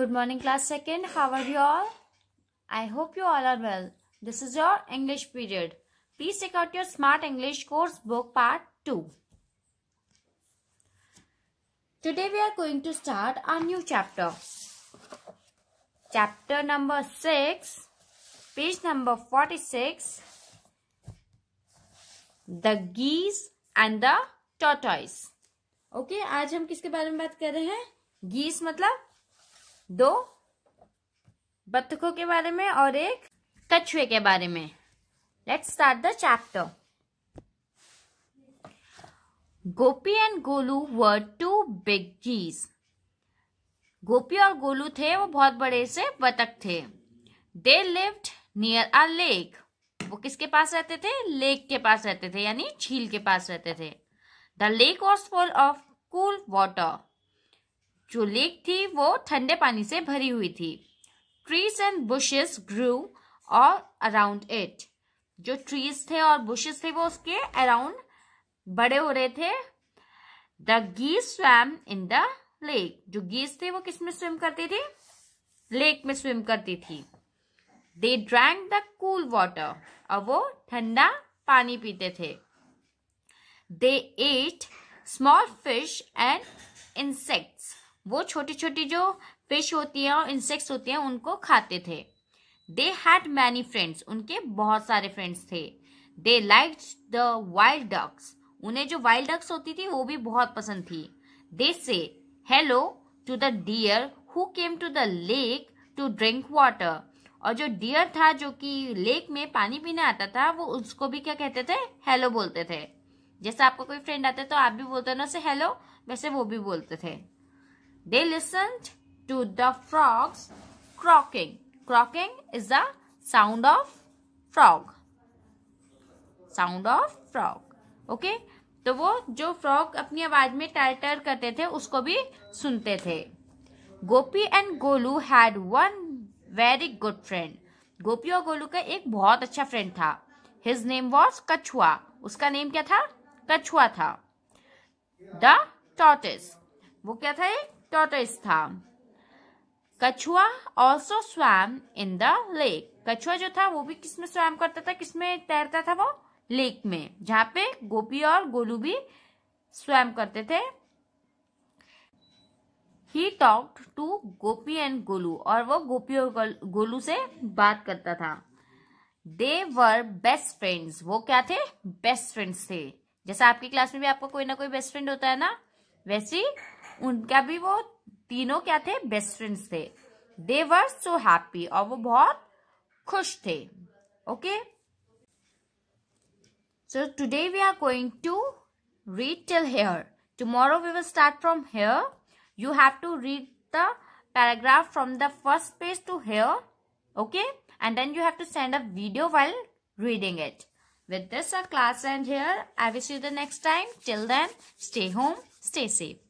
Good morning class second. How are you all? I hope you all are well. This is your English period. Please check out your Smart English course book part 2. Today we are going to start our new chapter. Chapter number 6, page number 46. The geese and the tortoise. Okay okay, आज हम किसके बारे में बात कर रहे हैं गीस मतलब दो बत्तखों के बारे में और एक कछुए के बारे में let's start the chapter Gopi and Golu were two big geese Gopi और गोलू थे वो बहुत बड़े से बतख थे they lived near a lake वो किसके पास रहते थे लेक के पास रहते थे यानी झील के पास रहते थे the lake was full of cool water जो लेक थी वो ठंडे पानी से भरी हुई थी ट्रीज एंड बुशेस ग्रू और अराउंड इट जो ट्रीज थे और बुशेस थे वो उसके अराउंड बड़े हो रहे थे द गीस स्वैम इन द लेक जो गीस थे वो किस में स्विम करती थी लेक में स्विम करती थी they drank the cool water और वो ठंडा पानी पीते थे they ate small fish and insects वो छोटी छोटी जो फिश होती है और इंसेक्ट्स होते हैं उनको खाते थे दे हैड मैनी फ्रेंड्स उनके बहुत सारे फ्रेंड्स थे they like the wild dogs उन्हें जो वाइल्ड डग्स होती थी वो भी बहुत पसंद थी they say hello to the deer who came to the lake to drink water और जो डियर था जो कि लेक में पानी पीने आता था वो उसको भी क्या कहते थे हेलो बोलते थे जैसे आपका कोई फ्रेंड आता है तो आप भी बोलते हैं ना उसे हेलो वैसे वो भी बोलते थे They listened to the frogs croaking. Croaking is a sound of frog. Sound of frog. Okay. तो वो जो फ्रॉग अपनी आवाज में टाइटर करते थे उसको भी सुनते थे Gopi and Golu had one very good friend Gopi और गोलू का एक बहुत अच्छा फ्रेंड था हिज नेम वॉज कछुआ उसका नेम क्या था कछुआ था द टॉटिस वो क्या था एक tortoise था कछुआ also swam in the lake कछुआ जो था वो भी किसमें स्वैम करता था किसमें तैरता था वो लेक में जहां पे गोपी और गोलू भी स्वैम करते थे he talk to Gopi and Golu और वो गोपी और गोलू से बात करता था दे वर बेस्ट फ्रेंड्स वो क्या थे बेस्ट फ्रेंड्स थे जैसा आपकी क्लास में भी आपका कोई ना कोई बेस्ट फ्रेंड होता है ना वैसी उनका भी वो तीनों क्या थे बेस्ट फ्रेंड्स थे दे वर सो हैप्पी और वो बहुत खुश थे okay so today we are going to read till here tomorrow we will start from here you have to read the paragraph from the first page to here okay and then you have to send a video while reading it With this, our class ends here. I will see you the next time. Till then, stay home, stay safe.